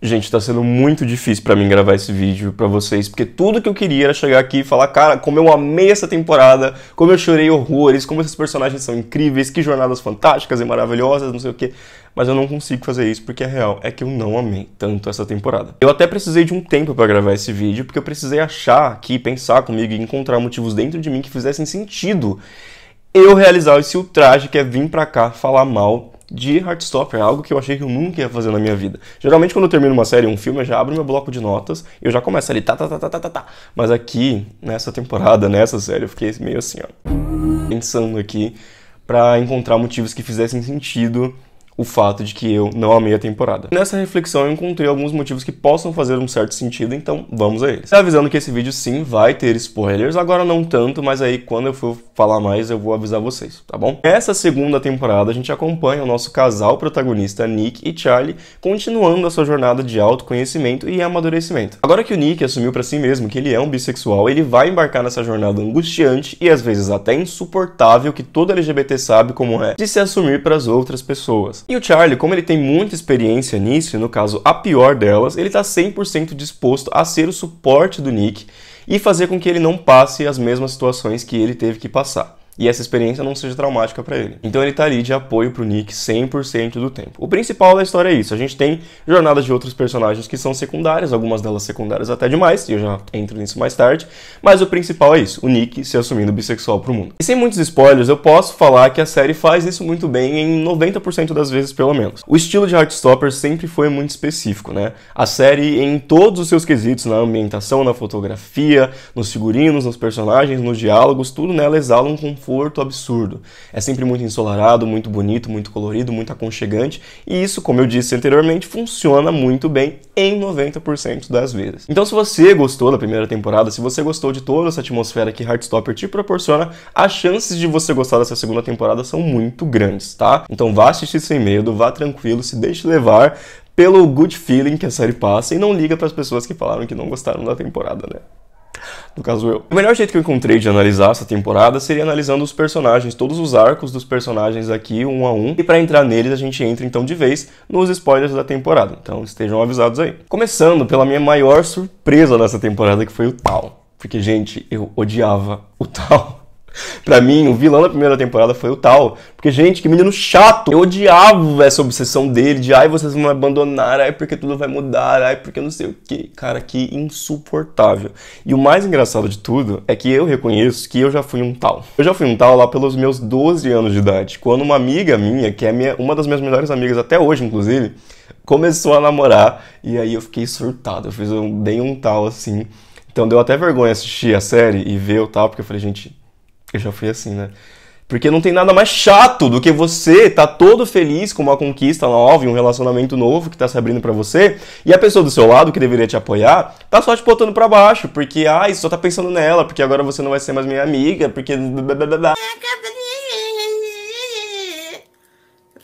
Gente, tá sendo muito difícil para mim gravar esse vídeo para vocês, porque tudo que eu queria era chegar aqui e falar, cara, como eu amei essa temporada, como eu chorei horrores, como esses personagens são incríveis, que jornadas fantásticas e maravilhosas, não sei o quê. Mas eu não consigo fazer isso porque a real é que eu não amei tanto essa temporada. Eu até precisei de um tempo para gravar esse vídeo, porque eu precisei achar aqui, pensar comigo e encontrar motivos dentro de mim que fizessem sentido eu realizar esse ultraje que é vir pra cá falar mal de Heartstopper, é algo que eu achei que eu nunca ia fazer na minha vida. Geralmente quando eu termino uma série, um filme, eu já abro meu bloco de notas, e eu já começo ali tá tá tá tá tá tá. tá. Mas aqui, nessa temporada, nessa série, eu fiquei meio assim, ó, pensando aqui para encontrar motivos que fizessem sentido o fato de que eu não amei a temporada. Nessa reflexão eu encontrei alguns motivos que possam fazer um certo sentido, então vamos a eles. Tá avisando que esse vídeo sim vai ter spoilers, agora não tanto, mas aí quando eu for falar mais eu vou avisar vocês, tá bom? Nessa segunda temporada a gente acompanha o nosso casal protagonista Nick e Charlie continuando a sua jornada de autoconhecimento e amadurecimento. Agora que o Nick assumiu para si mesmo que ele é um bissexual, ele vai embarcar nessa jornada angustiante e às vezes até insuportável que todo LGBT sabe como é de se assumir para as outras pessoas. E o Charlie, como ele tem muita experiência nisso, no caso a pior delas, ele está 100% disposto a ser o suporte do Nick e fazer com que ele não passe as mesmas situações que ele teve que passar e essa experiência não seja traumática para ele. Então ele tá ali de apoio pro Nick 100% do tempo. O principal da história é isso. A gente tem jornadas de outros personagens que são secundárias, algumas delas secundárias até demais, e eu já entro nisso mais tarde, mas o principal é isso, o Nick se assumindo bissexual pro mundo. E sem muitos spoilers, eu posso falar que a série faz isso muito bem em 90% das vezes, pelo menos. O estilo de Heartstopper sempre foi muito específico, né? A série em todos os seus quesitos, na ambientação, na fotografia, nos figurinos, nos personagens, nos diálogos, tudo nela exala um conforto conforto absurdo. É sempre muito ensolarado, muito bonito, muito colorido, muito aconchegante, e isso, como eu disse anteriormente, funciona muito bem em 90% das vezes. Então, se você gostou da primeira temporada, se você gostou de toda essa atmosfera que Heartstopper te proporciona, as chances de você gostar dessa segunda temporada são muito grandes, tá? Então vá assistir sem medo, vá tranquilo, se deixe levar pelo good feeling que a série passa e não liga para as pessoas que falaram que não gostaram da temporada, né? No caso eu. O melhor jeito que eu encontrei de analisar essa temporada seria analisando os personagens, todos os arcos dos personagens aqui, um a um. E para entrar neles, a gente entra então de vez nos spoilers da temporada. Então estejam avisados aí. Começando pela minha maior surpresa nessa temporada, que foi o Tal. Porque, gente, eu odiava o Tal. Pra mim, o vilão da primeira temporada foi o tal. Porque, gente, que menino chato. Eu odiava essa obsessão dele de ai, vocês vão me abandonar, ai, porque tudo vai mudar, ai, porque não sei o que. Cara, que insuportável. E o mais engraçado de tudo é que eu reconheço que eu já fui um tal. Eu já fui um tal lá pelos meus 12 anos de idade, quando uma amiga minha, que é minha, uma das minhas melhores amigas até hoje, inclusive, começou a namorar. E aí eu fiquei surtado. Eu fiz um, bem um tal assim. Então deu até vergonha assistir a série e ver o tal, porque eu falei, gente, eu já fui assim, né? Porque não tem nada mais chato do que você tá todo feliz com uma conquista nova e um relacionamento novo que tá se abrindo para você, e a pessoa do seu lado que deveria te apoiar, tá só te botando para baixo, porque ai, ah, só tá pensando nela, porque agora você não vai ser mais minha amiga, porque é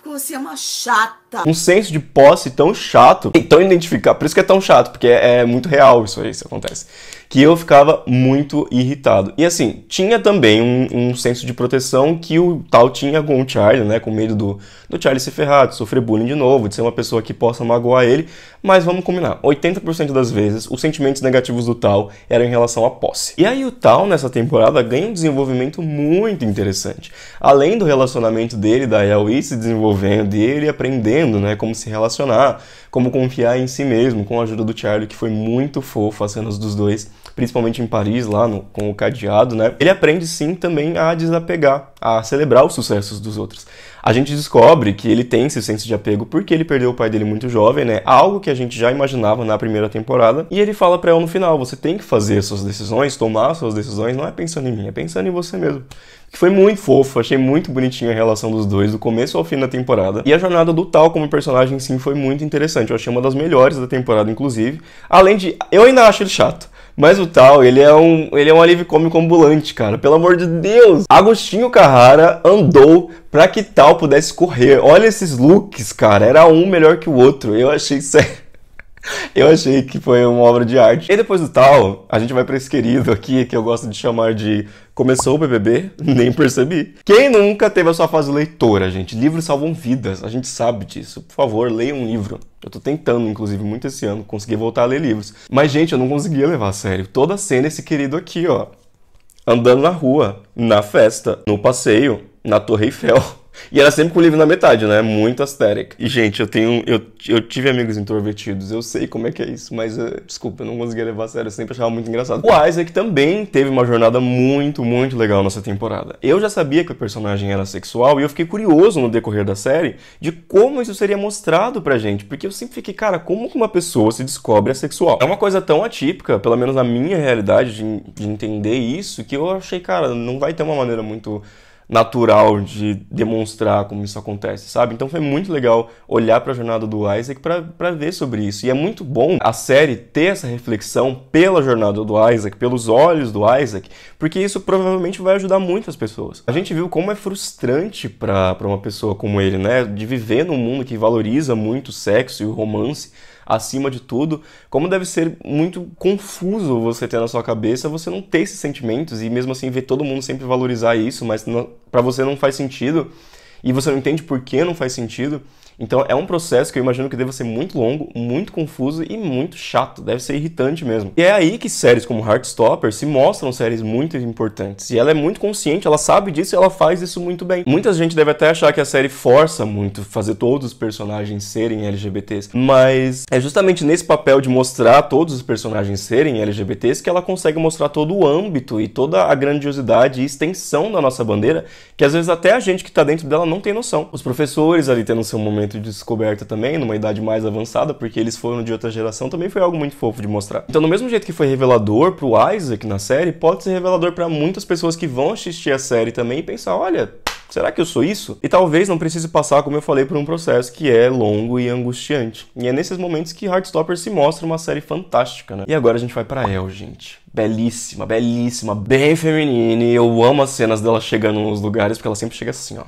você é uma chata. Tá. um senso de posse tão chato, tão identificar, por isso que é tão chato, porque é, é, muito real isso aí, isso acontece, que eu ficava muito irritado. E assim, tinha também um, um senso de proteção que o tal tinha com o Charlie, né, com medo do, do Charlie ser ferrado, de sofrer bullying de novo, de ser uma pessoa que possa magoar ele, mas vamos combinar, 80% das vezes os sentimentos negativos do tal eram em relação à posse. E aí o tal, nessa temporada, ganha um desenvolvimento muito interessante. Além do relacionamento dele, da Ellie se desenvolvendo dele aprendendo né? Como se relacionar, como confiar em si mesmo, com a ajuda do Charlie, que foi muito fofo as cenas dos dois, principalmente em Paris, lá no, com o cadeado, né? Ele aprende sim também a desapegar, a celebrar os sucessos dos outros. A gente descobre que ele tem esse senso de apego porque ele perdeu o pai dele muito jovem, né? Algo que a gente já imaginava na primeira temporada. E ele fala para ela no final: você tem que fazer suas decisões, tomar suas decisões, não é pensando em mim, é pensando em você mesmo. Que foi muito fofo, achei muito bonitinho a relação dos dois, do começo ao fim da temporada. E a jornada do Tal como personagem, sim, foi muito interessante interessante, eu achei uma das melhores da temporada, inclusive. Além de. Eu ainda acho ele chato. Mas o tal, ele é um, ele é um alívio cômico ambulante, cara. Pelo amor de Deus! Agostinho Carrara andou para que tal pudesse correr. Olha esses looks, cara. Era um melhor que o outro. Eu achei sério. Eu achei que foi uma obra de arte. E depois do tal, a gente vai para esse querido aqui que eu gosto de chamar de começou o BBB, nem percebi. Quem nunca teve a sua fase leitora, gente? Livros salvam vidas, a gente sabe disso. Por favor, leia um livro. Eu tô tentando, inclusive, muito esse ano, conseguir voltar a ler livros. Mas, gente, eu não conseguia levar a sério. Toda a cena esse querido aqui, ó. Andando na rua, na festa, no passeio, na Torre Eiffel. E era sempre com o livro na metade, né? Muito asteric. E, gente, eu tenho. Eu, eu tive amigos introvertidos, eu sei como é que é isso, mas uh, desculpa, eu não conseguia levar a sério, eu sempre achava muito engraçado. O Isaac também teve uma jornada muito, muito legal nessa temporada. Eu já sabia que o personagem era sexual e eu fiquei curioso no decorrer da série de como isso seria mostrado pra gente, porque eu sempre fiquei, cara, como que uma pessoa se descobre assexual? É uma coisa tão atípica, pelo menos na minha realidade, de, de entender isso, que eu achei, cara, não vai ter uma maneira muito natural de demonstrar como isso acontece, sabe? Então foi muito legal olhar para a jornada do Isaac para ver sobre isso. E é muito bom a série ter essa reflexão pela jornada do Isaac, pelos olhos do Isaac, porque isso provavelmente vai ajudar muitas pessoas. A gente viu como é frustrante para uma pessoa como ele, né? De viver num mundo que valoriza muito o sexo e o romance acima de tudo, como deve ser muito confuso você ter na sua cabeça você não ter esses sentimentos e mesmo assim ver todo mundo sempre valorizar isso, mas para você não faz sentido e você não entende por que não faz sentido. Então é um processo que eu imagino que deva ser muito longo, muito confuso e muito chato, deve ser irritante mesmo. E é aí que séries como Heartstopper se mostram séries muito importantes. E ela é muito consciente, ela sabe disso e ela faz isso muito bem. Muita gente deve até achar que a série força muito fazer todos os personagens serem LGBTs, mas é justamente nesse papel de mostrar todos os personagens serem LGBTs que ela consegue mostrar todo o âmbito e toda a grandiosidade e extensão da nossa bandeira, que às vezes até a gente que está dentro dela não tem noção. Os professores ali tendo seu momento momento de descoberta também, numa idade mais avançada, porque eles foram de outra geração, também foi algo muito fofo de mostrar. Então, do mesmo jeito que foi revelador pro Isaac na série, pode ser revelador para muitas pessoas que vão assistir a série também e pensar, olha, Será que eu sou isso? E talvez não precise passar, como eu falei, por um processo que é longo e angustiante. E é nesses momentos que Heartstopper se mostra uma série fantástica, né? E agora a gente vai para El, gente. Belíssima, belíssima, bem feminina. E eu amo as cenas dela chegando nos lugares, porque ela sempre chega assim, ó.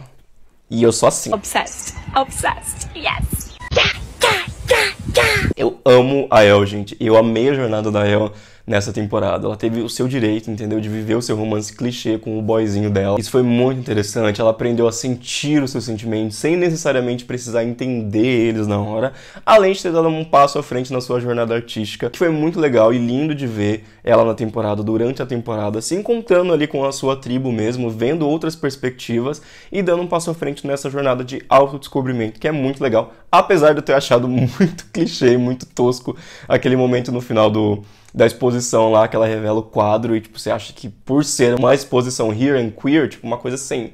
E eu sou assim. Obsessed. Obsessed. Yes. Yeah, yeah, yeah, yeah. Eu amo a El, gente. Eu amei a jornada da El nessa temporada. Ela teve o seu direito, entendeu? De viver o seu romance clichê com o boyzinho dela. Isso foi muito interessante. Ela aprendeu a sentir os seus sentimentos sem necessariamente precisar entender eles na hora, além de ter dado um passo à frente na sua jornada artística, que foi muito legal e lindo de ver ela na temporada, durante a temporada, se encontrando ali com a sua tribo mesmo, vendo outras perspectivas e dando um passo à frente nessa jornada de autodescobrimento, que é muito legal, apesar de eu ter achado muito clichê, muito tosco aquele momento no final do, da exposição lá, que ela revela o quadro, e tipo, você acha que por ser uma exposição here and queer, tipo, uma coisa assim,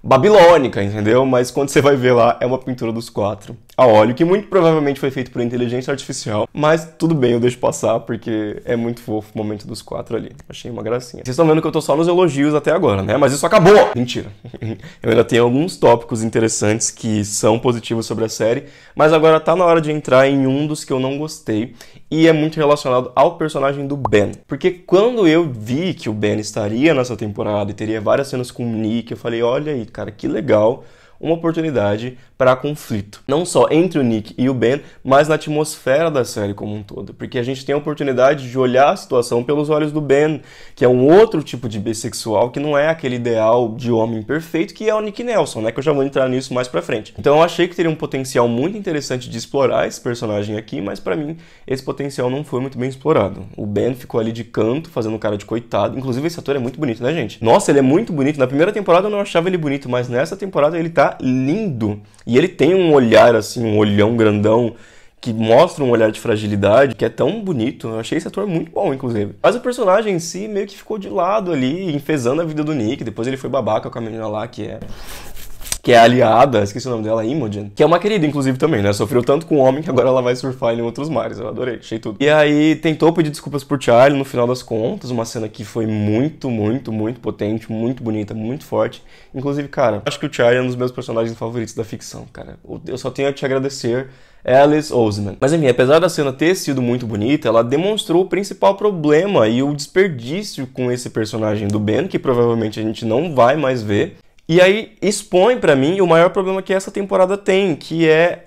babilônica, entendeu? Mas quando você vai ver lá, é uma pintura dos quatro a óleo, que muito provavelmente foi feito por inteligência artificial, mas tudo bem, eu deixo passar, porque é muito fofo o momento dos quatro ali. Achei uma gracinha. Vocês estão vendo que eu tô só nos elogios até agora, né? Mas isso acabou! Mentira. eu ainda tenho alguns tópicos interessantes que são positivos sobre a série, mas agora tá na hora de entrar em um dos que eu não gostei, e é muito relacionado ao personagem do Ben. Porque quando eu vi que o Ben estaria nessa temporada e teria várias cenas com o Nick, eu falei, olha aí, cara, que legal uma oportunidade para conflito, não só entre o Nick e o Ben, mas na atmosfera da série como um todo, porque a gente tem a oportunidade de olhar a situação pelos olhos do Ben, que é um outro tipo de bissexual que não é aquele ideal de homem perfeito que é o Nick Nelson, né, que eu já vou entrar nisso mais para frente. Então eu achei que teria um potencial muito interessante de explorar esse personagem aqui, mas para mim esse potencial não foi muito bem explorado. O Ben ficou ali de canto, fazendo cara de coitado. Inclusive esse ator é muito bonito, né, gente? Nossa, ele é muito bonito. Na primeira temporada eu não achava ele bonito, mas nessa temporada ele tá lindo. E ele tem um olhar, assim, um olhão grandão, que mostra um olhar de fragilidade, que é tão bonito. Eu achei esse ator muito bom, inclusive. Mas o personagem em si meio que ficou de lado ali, enfesando a vida do Nick. Depois ele foi babaca com a menina lá, que é que é aliada, esqueci o nome dela, Imogen, que é uma querida, inclusive, também, né? Sofreu tanto com o homem que agora ela vai surfar em outros mares. Eu adorei, achei tudo. E aí tentou pedir desculpas por Charlie, no final das contas, uma cena que foi muito, muito, muito potente, muito bonita, muito forte. Inclusive, cara, acho que o Charlie é um dos meus personagens favoritos da ficção, cara. Eu só tenho a te agradecer. Alice Oseman. Mas enfim, apesar da cena ter sido muito bonita, ela demonstrou o principal problema e o desperdício com esse personagem do Ben, que provavelmente a gente não vai mais ver, e aí expõe para mim o maior problema que essa temporada tem, que é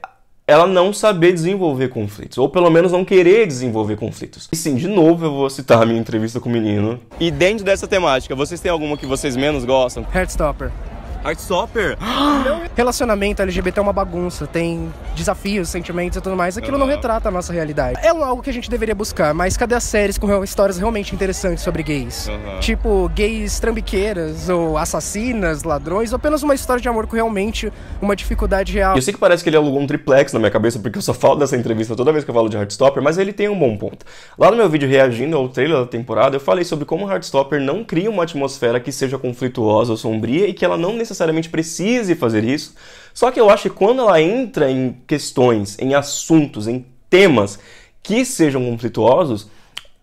ela não saber desenvolver conflitos, ou pelo menos não querer desenvolver conflitos. E sim, de novo eu vou citar a minha entrevista com o menino. E dentro dessa temática, vocês têm alguma que vocês menos gostam? Headstopper. Heartstopper. Relacionamento LGBT é uma bagunça, tem desafios, sentimentos e tudo mais. Aquilo não retrata a nossa realidade. É algo que a gente deveria buscar, mas cadê as séries com histórias realmente interessantes sobre gays? Uhum. Tipo, gays trambiqueiras, ou assassinas, ladrões, ou apenas uma história de amor com realmente uma dificuldade real. Eu sei que parece que ele alugou um triplex na minha cabeça, porque eu só falo dessa entrevista toda vez que eu falo de Heartstopper, mas ele tem um bom ponto. Lá no meu vídeo reagindo ao trailer da temporada, eu falei sobre como Heartstopper não cria uma atmosfera que seja conflituosa ou sombria e que ela não necessariamente necessariamente precise fazer isso. Só que eu acho que quando ela entra em questões, em assuntos, em temas que sejam conflituosos,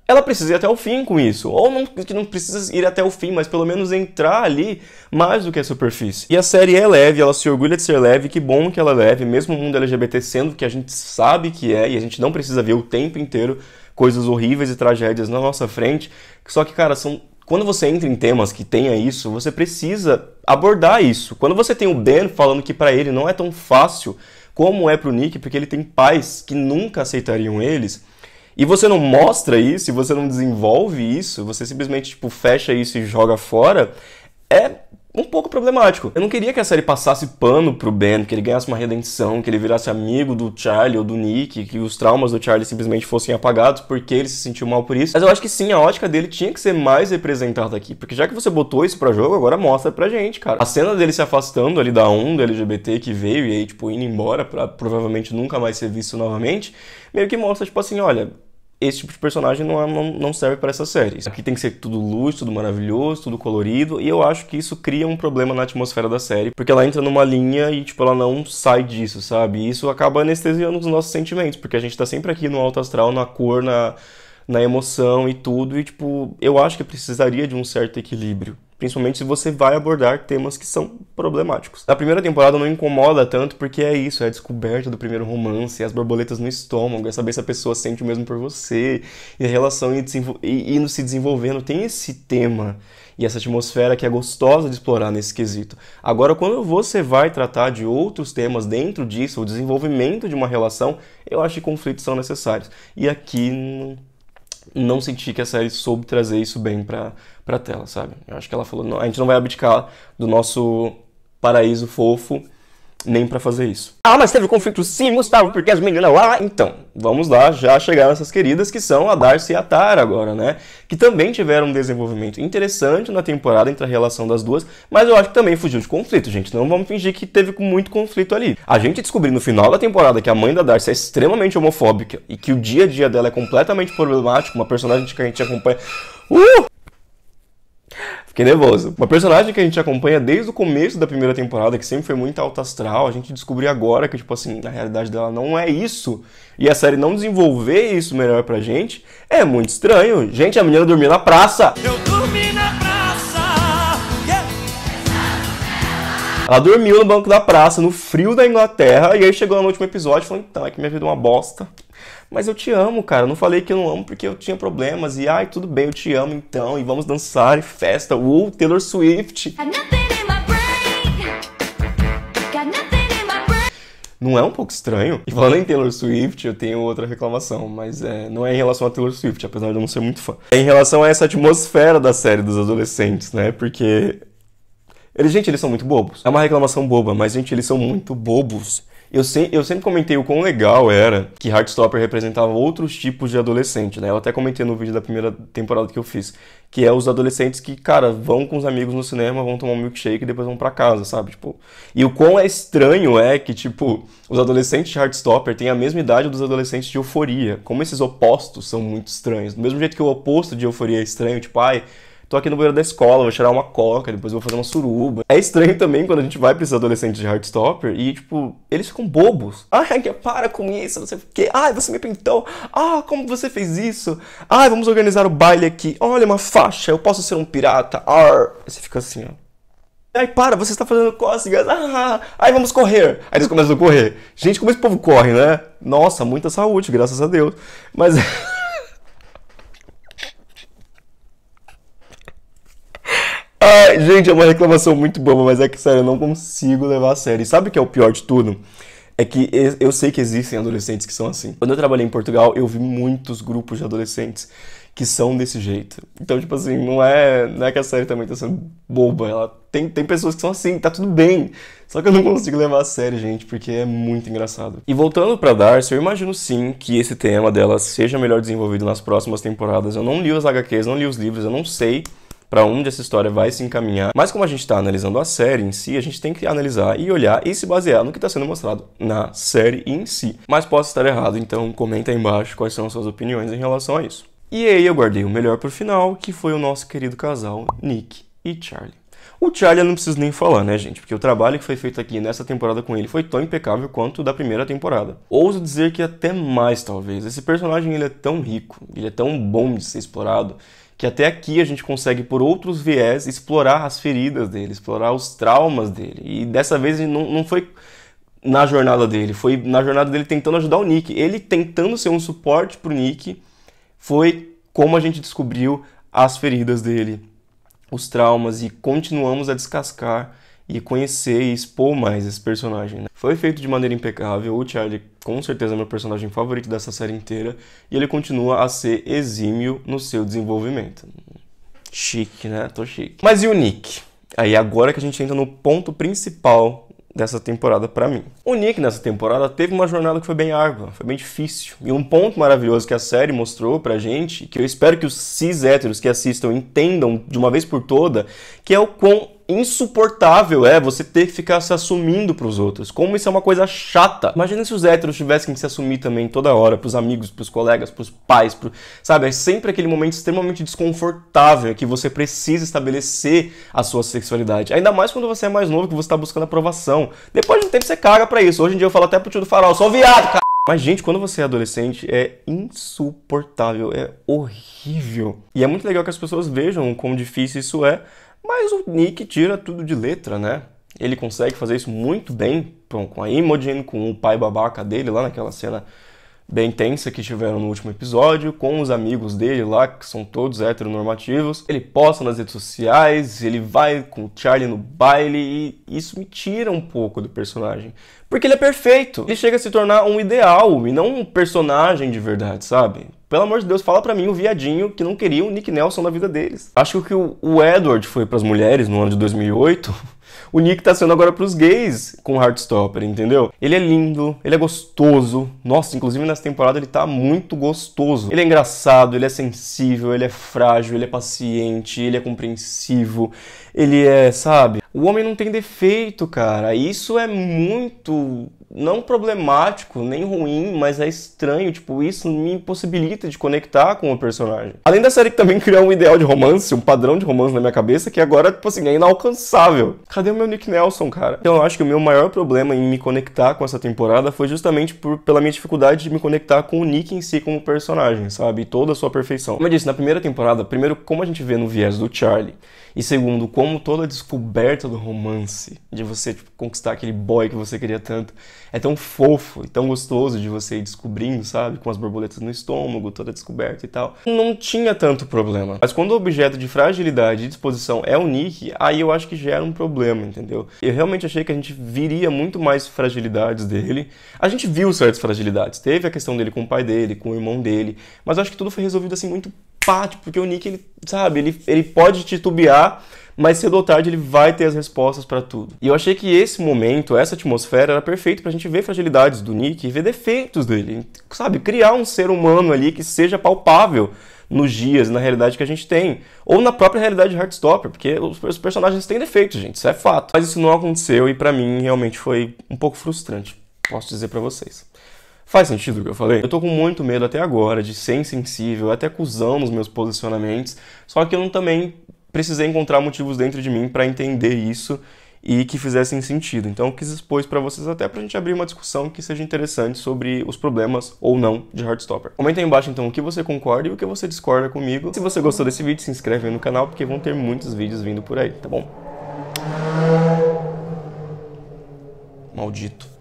ela precisa ir até o fim com isso. Ou não, que não precisa ir até o fim, mas pelo menos entrar ali mais do que a superfície. E a série é leve, ela se orgulha de ser leve, que bom que ela é leve, mesmo o mundo LGBT sendo que a gente sabe que é e a gente não precisa ver o tempo inteiro coisas horríveis e tragédias na nossa frente. Só que, cara, são quando você entra em temas que tenha isso, você precisa abordar isso. Quando você tem o Ben falando que para ele não é tão fácil como é para o Nick, porque ele tem pais que nunca aceitariam eles, e você não mostra isso, e você não desenvolve isso, você simplesmente tipo fecha isso e joga fora, é um pouco problemático. Eu não queria que a série passasse pano pro Ben, que ele ganhasse uma redenção, que ele virasse amigo do Charlie ou do Nick, que os traumas do Charlie simplesmente fossem apagados porque ele se sentiu mal por isso. Mas eu acho que sim, a ótica dele tinha que ser mais representada aqui, porque já que você botou isso pra jogo, agora mostra pra gente, cara. A cena dele se afastando ali da onda LGBT que veio e aí, tipo, indo embora pra provavelmente nunca mais ser visto novamente, meio que mostra, tipo assim, olha, esse tipo de personagem não, é, não, não serve para essa série. Aqui tem que ser tudo luz, tudo maravilhoso, tudo colorido, e eu acho que isso cria um problema na atmosfera da série, porque ela entra numa linha e, tipo, ela não sai disso, sabe? E isso acaba anestesiando os nossos sentimentos, porque a gente tá sempre aqui no alto astral, na cor, na, na emoção e tudo, e, tipo, eu acho que precisaria de um certo equilíbrio principalmente se você vai abordar temas que são problemáticos. A primeira temporada não incomoda tanto porque é isso, é a descoberta do primeiro romance, as borboletas no estômago, é saber se a pessoa sente o mesmo por você, e a relação indo se desenvolvendo, tem esse tema e essa atmosfera que é gostosa de explorar nesse quesito. Agora, quando você vai tratar de outros temas dentro disso, o desenvolvimento de uma relação, eu acho que conflitos são necessários. E aqui não senti que a série soube trazer isso bem pra, pra tela, sabe? Eu acho que ela falou, não, a gente não vai abdicar do nosso paraíso fofo nem para fazer isso. Ah, mas teve conflito sim, Gustavo, porque as meninas lá. Então, vamos lá, já chegaram essas queridas que são a Darcy e a Tara agora, né? Que também tiveram um desenvolvimento interessante na temporada entre a relação das duas, mas eu acho que também fugiu de conflito, gente. Não vamos fingir que teve muito conflito ali. A gente descobriu no final da temporada que a mãe da Darcy é extremamente homofóbica e que o dia a dia dela é completamente problemático, uma personagem que a gente acompanha. Uh! Fiquei nervoso. Uma personagem que a gente acompanha desde o começo da primeira temporada, que sempre foi muito alta astral, a gente descobriu agora que, tipo assim, na realidade dela não é isso. E a série não desenvolver isso melhor pra gente é muito estranho. Gente, a menina dormiu na praça! Eu dormi na praça! Yeah. Ela dormiu no banco da praça, no frio da Inglaterra, e aí chegou no último episódio e falou: então, é que minha vida é uma bosta mas eu te amo, cara. Eu não falei que eu não amo porque eu tinha problemas. E ai, tudo bem, eu te amo então. E vamos dançar e festa. O Taylor Swift. Não é um pouco estranho? E falando em Taylor Swift, eu tenho outra reclamação, mas é, não é em relação a Taylor Swift, apesar de eu não ser muito fã. É em relação a essa atmosfera da série dos adolescentes, né? Porque. Eles, gente, eles são muito bobos. É uma reclamação boba, mas, gente, eles são muito bobos. Eu, se, eu sempre comentei o quão legal era que Heartstopper representava outros tipos de adolescente, né? Eu até comentei no vídeo da primeira temporada que eu fiz, que é os adolescentes que, cara, vão com os amigos no cinema, vão tomar um milkshake e depois vão para casa, sabe? Tipo, e o quão é estranho é que, tipo, os adolescentes de Heartstopper têm a mesma idade dos adolescentes de Euforia. Como esses opostos são muito estranhos. Do mesmo jeito que o oposto de Euforia é estranho, tipo, ai, ah, tô aqui no banheiro da escola, vou tirar uma coca, depois vou fazer uma suruba. É estranho também quando a gente vai pra esses adolescentes de Heartstopper e, tipo, eles ficam bobos. Ai, para com isso, não sei o quê. Ai, você me pintou. Ah, como você fez isso? Ai, vamos organizar o baile aqui. Olha, uma faixa, eu posso ser um pirata. Ar. Você fica assim, ó. Ai, para, você está fazendo cócegas. Ah, ai, ah, ah. vamos correr. Aí eles começam a correr. Gente, como esse povo corre, né? Nossa, muita saúde, graças a Deus. Mas. Ai, gente, é uma reclamação muito boba, mas é que sério, eu não consigo levar a sério. E sabe o que é o pior de tudo? É que eu sei que existem adolescentes que são assim. Quando eu trabalhei em Portugal, eu vi muitos grupos de adolescentes que são desse jeito. Então, tipo assim, não é, não é que a série também tá sendo boba. Ela tem, tem pessoas que são assim, tá tudo bem. Só que eu não consigo levar a sério, gente, porque é muito engraçado. E voltando para Darcy, eu imagino sim que esse tema dela seja melhor desenvolvido nas próximas temporadas. Eu não li os HQs, não li os livros, eu não sei para onde essa história vai se encaminhar. Mas como a gente está analisando a série em si, a gente tem que analisar e olhar e se basear no que está sendo mostrado na série em si. Mas posso estar errado, então comenta aí embaixo quais são as suas opiniões em relação a isso. E aí eu guardei o melhor para o final, que foi o nosso querido casal Nick e Charlie. O Charlie eu não preciso nem falar, né, gente? Porque o trabalho que foi feito aqui nessa temporada com ele foi tão impecável quanto o da primeira temporada. Ouso dizer que até mais, talvez. Esse personagem ele é tão rico, ele é tão bom de ser explorado, que até aqui a gente consegue, por outros viés, explorar as feridas dele, explorar os traumas dele. E dessa vez não, não foi na jornada dele, foi na jornada dele tentando ajudar o Nick. Ele tentando ser um suporte pro Nick, foi como a gente descobriu as feridas dele, os traumas, e continuamos a descascar e conhecer e expor mais esse personagem. Né? Foi feito de maneira impecável, o Charlie com certeza é meu personagem favorito dessa série inteira e ele continua a ser exímio no seu desenvolvimento. Chique, né? Tô chique. Mas e o Nick? Aí agora que a gente entra no ponto principal dessa temporada para mim. O Nick nessa temporada teve uma jornada que foi bem árdua, foi bem difícil. E um ponto maravilhoso que a série mostrou pra gente, que eu espero que os cis héteros que assistam entendam de uma vez por toda, que é o quão insuportável é você ter que ficar se assumindo para os outros. Como isso é uma coisa chata. Imagina se os héteros tivessem que se assumir também toda hora pros amigos, pros colegas, pros pais, pro... sabe? É sempre aquele momento extremamente desconfortável que você precisa estabelecer a sua sexualidade. Ainda mais quando você é mais novo que você está buscando aprovação. Depois de um tempo você caga para isso. Hoje em dia eu falo até pro tio do farol, sou viado, cara. Mas, gente, quando você é adolescente, é insuportável, é horrível. E é muito legal que as pessoas vejam o quão difícil isso é, mas o Nick tira tudo de letra, né? Ele consegue fazer isso muito bem com a Imogen, com o pai babaca dele lá naquela cena bem tensa que tiveram no último episódio, com os amigos dele lá, que são todos heteronormativos. Ele posta nas redes sociais, ele vai com o Charlie no baile, e isso me tira um pouco do personagem. Porque ele é perfeito, ele chega a se tornar um ideal e não um personagem de verdade, sabe? Pelo amor de Deus, fala para mim o viadinho que não queria o Nick Nelson na vida deles. Acho que o, o Edward foi para as mulheres no ano de 2008. O Nick tá sendo agora pros gays com o Heartstopper, entendeu? Ele é lindo, ele é gostoso. Nossa, inclusive nessa temporada ele tá muito gostoso. Ele é engraçado, ele é sensível, ele é frágil, ele é paciente, ele é compreensivo, ele é, sabe? O homem não tem defeito, cara. Isso é muito não problemático, nem ruim, mas é estranho, tipo, isso me impossibilita de conectar com o personagem. Além da série que também criou um ideal de romance, um padrão de romance na minha cabeça, que agora, tipo assim, é inalcançável. Cadê o meu Nick Nelson, cara? Então eu acho que o meu maior problema em me conectar com essa temporada foi justamente por, pela minha dificuldade de me conectar com o Nick em si como personagem, sabe? E toda a sua perfeição. Como eu disse, na primeira temporada, primeiro, como a gente vê no viés do Charlie, e segundo, como toda a descoberta do romance, de você tipo, conquistar aquele boy que você queria tanto, é tão fofo e tão gostoso de você ir descobrindo, sabe? Com as borboletas no estômago, toda descoberta e tal. Não tinha tanto problema. Mas quando o objeto de fragilidade e disposição é o Nick, aí eu acho que gera um problema, entendeu? Eu realmente achei que a gente viria muito mais fragilidades dele. A gente viu certas fragilidades. Teve a questão dele com o pai dele, com o irmão dele, mas acho que tudo foi resolvido assim muito empático, porque o Nick, ele, sabe, ele, ele pode titubear, mas cedo ou tarde ele vai ter as respostas para tudo. E eu achei que esse momento, essa atmosfera, era perfeito pra gente ver fragilidades do Nick e ver defeitos dele, sabe? Criar um ser humano ali que seja palpável nos dias, na realidade que a gente tem, ou na própria realidade de Heartstopper, porque os, os personagens têm defeitos, gente, isso é fato. Mas isso não aconteceu e para mim realmente foi um pouco frustrante, posso dizer para vocês. Faz sentido o que eu falei? Eu tô com muito medo até agora de ser insensível, até acusando nos meus posicionamentos, só que eu não também precisei encontrar motivos dentro de mim para entender isso e que fizessem sentido. Então, eu quis expor isso para vocês até para a gente abrir uma discussão que seja interessante sobre os problemas ou não de Heartstopper. Comenta aí embaixo então o que você concorda e o que você discorda comigo. Se você gostou desse vídeo, se inscreve aí no canal porque vão ter muitos vídeos vindo por aí, tá bom? Maldito.